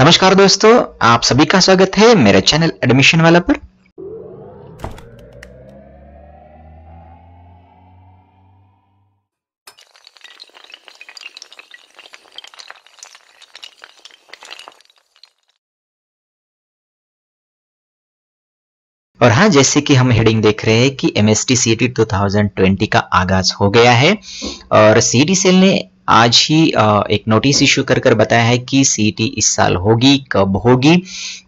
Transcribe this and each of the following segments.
नमस्कार दोस्तों आप सभी का स्वागत है मेरे चैनल एडमिशन वाला पर और हाँ जैसे कि हम हेडिंग देख रहे हैं कि M S T C T two thousand twenty का आगाज हो गया है और सी डी सेल ने आज ही एक नोटिस इश्यू कर कर बताया है कि सीईटी e इस साल होगी कब होगी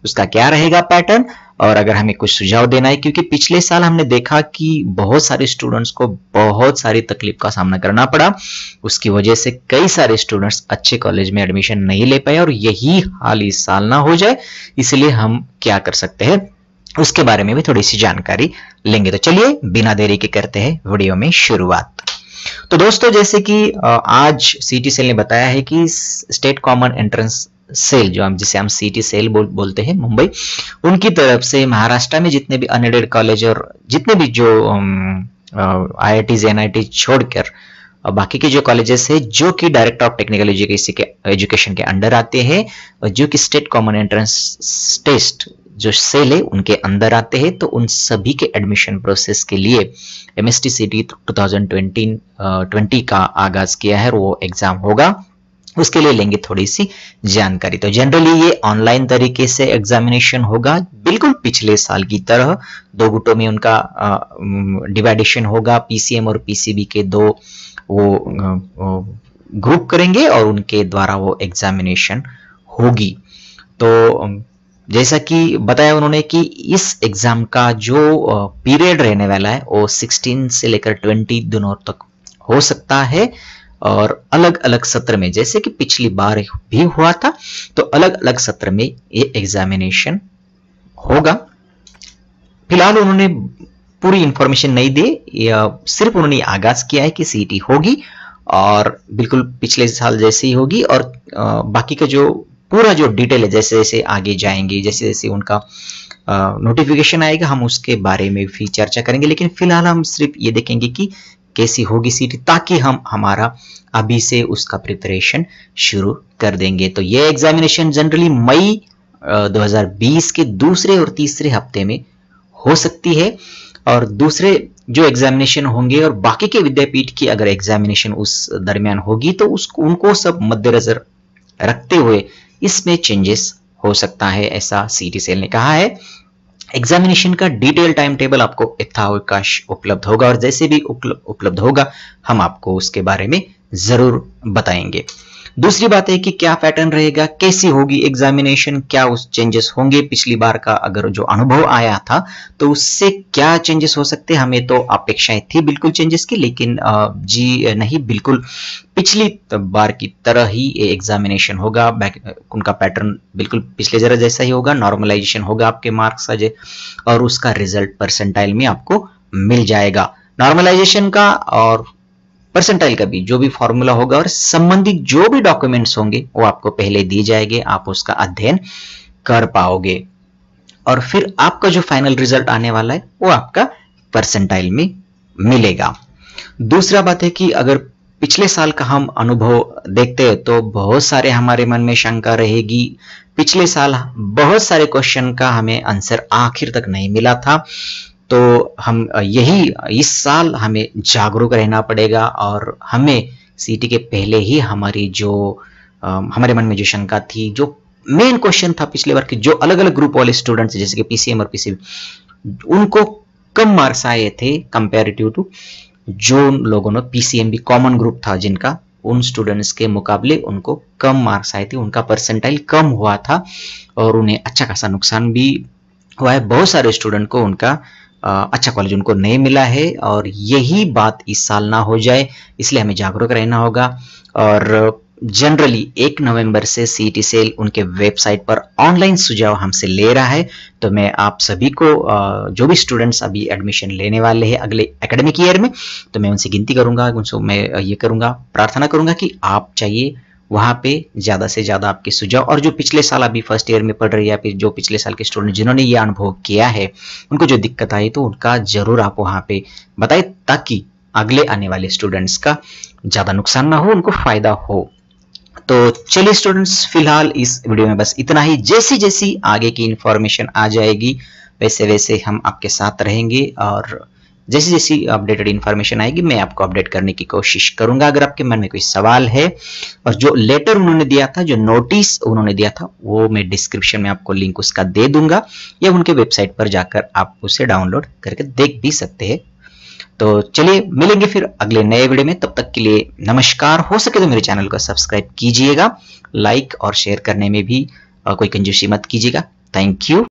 उसका क्या रहेगा पैटर्न और अगर हमें कुछ सुझाव देना है क्योंकि पिछले साल हमने देखा कि बहुत सारे स्टूडेंट्स को बहुत सारी तकलीफ का सामना करना पड़ा उसकी वजह से कई सारे स्टूडेंट्स अच्छे कॉलेज में एडमिशन नहीं ले पाए और यही हाल इस साल ना हो जाए इसलिए हम क्या कर सकते हैं उसके बारे में भी थोड़ी सी जानकारी लेंगे तो चलिए बिना देरी के करते हैं वीडियो में शुरुआत तो दोस्तों जैसे कि आज सीटी सेल ने बताया है कि स्टेट कॉमन एंट्रेंस सेल जो हम जिसे हम सिटी सेल बोल, बोलते हैं मुंबई उनकी तरफ से महाराष्ट्र में जितने भी अनएडेड कॉलेज और जितने भी जो I I Ts N I T छोड़कर बाकी के जो कॉलेजेस है जो कि डायरेक्टर ऑफ टेक्निकल एजुकेशन के अंडर आते हैं जो कि स्टेट कॉमन एंट्रेंस टेस्ट जो सेल है उनके अंदर आते हैं तो उन सभी के एडमिशन प्रोसेस के लिए M S T C T two thousand twenty का आगाज किया है और वो एग्जाम होगा उसके लिए लेंगे थोड़ी सी जानकारी तो जनरली ये ऑनलाइन तरीके से एग्जामिनेशन होगा बिल्कुल पिछले साल की तरह दो गुटों में उनका डिवाइडेशन होगा पीसीएम और पीसीबी के दो वो ग्रुप करेंगे और उनके द्वारा वो एग्जामिनेशन होगी तो जैसा कि बताया उन्होंने कि इस एग्ज़ाम का जो पीरियड रहने वाला है वो 16 से लेकर 20 दिनों तक हो सकता है और अलग अलग सत्र में जैसे कि पिछली बार भी हुआ था तो अलग अलग सत्र में ये एग्जामिनेशन होगा फिलहाल उन्होंने पूरी इंफॉर्मेशन नहीं दी सिर्फ उन्होंने आगाज किया है कि सीटी e होगी और बिल्कुल पिछले साल जैसे ही होगी और बाकी का जो पूरा जो डिटेल है जैसे जैसे आगे जाएंगे जैसे जैसे उनका नोटिफिकेशन आएगा हम उसके बारे में भी चर्चा करेंगे लेकिन फिलहाल हम सिर्फ ये देखेंगे कि कैसी होगी सीट ताकि हम हमारा अभी से उसका प्रिपरेशन शुरू कर देंगे तो ये एग्जामिनेशन जनरली मई 2020 के दूसरे और तीसरे हफ्ते में हो सकती है और दूसरे जो एग्जामिनेशन होंगे और बाकी के विद्यापीठ की अगर एग्जामिनेशन उस दरमियान होगी तो उस उनको सब मद्देनजर रखते हुए इसमें चेंजेस हो सकता है ऐसा सीटी सेल ने कहा है एग्जामिनेशन का डिटेल टाइम टेबल आपको यथावकाश उपलब्ध होगा और जैसे भी उपलब्ध होगा हम आपको उसके बारे में जरूर बताएंगे दूसरी बात है कि क्या पैटर्न रहेगा कैसी होगी एग्जामिनेशन क्या उस चेंजेस होंगे पिछली बार का अगर जो अनुभव आया था तो उससे क्या चेंजेस हो सकते हमें तो अपेक्षाएं थी बिल्कुल चेंजेस की लेकिन जी नहीं बिल्कुल पिछली बार की तरह ही एग्जामिनेशन होगा उनका पैटर्न बिल्कुल पिछले जरा जैसा ही होगा नॉर्मलाइजेशन होगा आपके मार्क्स का और उसका रिजल्ट परसेंटाइल में आपको मिल जाएगा नॉर्मलाइजेशन का और परसेंटाइल का भी जो भी फॉर्मूला होगा और संबंधित जो भी डॉक्यूमेंट्स होंगे वो आपको पहले दिए जाएंगे आप उसका अध्ययन कर पाओगे और फिर आपका जो फाइनल रिजल्ट आने वाला है वो आपका परसेंटाइल में मिलेगा दूसरा बात है कि अगर पिछले साल का हम अनुभव देखते हैं तो बहुत सारे हमारे मन में शंका रहेगी पिछले साल बहुत सारे क्वेश्चन का हमें आंसर आखिर तक नहीं मिला था तो हम यही इस साल हमें जागरूक रहना पड़ेगा और हमें सीटी के पहले ही हमारी जो हमारे मन में जो शंका थी जो मेन क्वेश्चन था पिछले बार कि जो अलग अलग ग्रुप वाले स्टूडेंट्स जैसे कि पीसीएम और पीसीबी उनको कम मार्क्स आए थे कंपेरिटिव टू जो लोगों ने पीसीएम भी कॉमन ग्रुप था जिनका उन स्टूडेंट्स के मुकाबले उनको कम मार्क्स आए थे उनका परसेंटाइल कम हुआ था और उन्हें अच्छा खासा नुकसान भी हुआ है बहुत सारे स्टूडेंट को उनका अच्छा कॉलेज उनको नहीं मिला है और यही बात इस साल ना हो जाए इसलिए हमें जागरूक रहना होगा और जनरली एक नवंबर से सी टी सेल उनके वेबसाइट पर ऑनलाइन सुझाव हमसे ले रहा है तो मैं आप सभी को जो भी स्टूडेंट्स अभी एडमिशन लेने वाले हैं अगले एकेडमिक ईयर में तो मैं उनसे गिनती करूंगा उनसे मैं ये करूंगा प्रार्थना करूंगा कि आप चाहिए वहाँ पे ज़्यादा से ज़्यादा आपके सुझाव और जो पिछले साल अभी फर्स्ट ईयर में पढ़ रही है फिर जो पिछले साल के स्टूडेंट जिन्होंने ये अनुभव किया है उनको जो दिक्कत आई तो उनका ज़रूर आप वहां पे बताएं ताकि अगले आने वाले स्टूडेंट्स का ज़्यादा नुकसान ना हो उनको फ़ायदा हो तो चलिए स्टूडेंट्स फिलहाल इस वीडियो में बस इतना ही जैसी जैसी आगे की इंफॉर्मेशन आ जाएगी वैसे वैसे हम आपके साथ रहेंगे और जैसी जैसी अपडेटेड इन्फॉर्मेशन आएगी मैं आपको अपडेट करने की कोशिश करूंगा अगर आपके मन में कोई सवाल है और जो लेटर उन्होंने दिया था जो नोटिस उन्होंने दिया था वो मैं डिस्क्रिप्शन में आपको लिंक उसका दे दूंगा या उनके वेबसाइट पर जाकर आप उसे डाउनलोड करके देख भी सकते हैं तो चलिए मिलेंगे फिर अगले नए वीडियो में तब तक के लिए नमस्कार हो सके तो मेरे चैनल को सब्सक्राइब कीजिएगा लाइक और शेयर करने में भी कोई कंजूसी मत कीजिएगा थैंक यू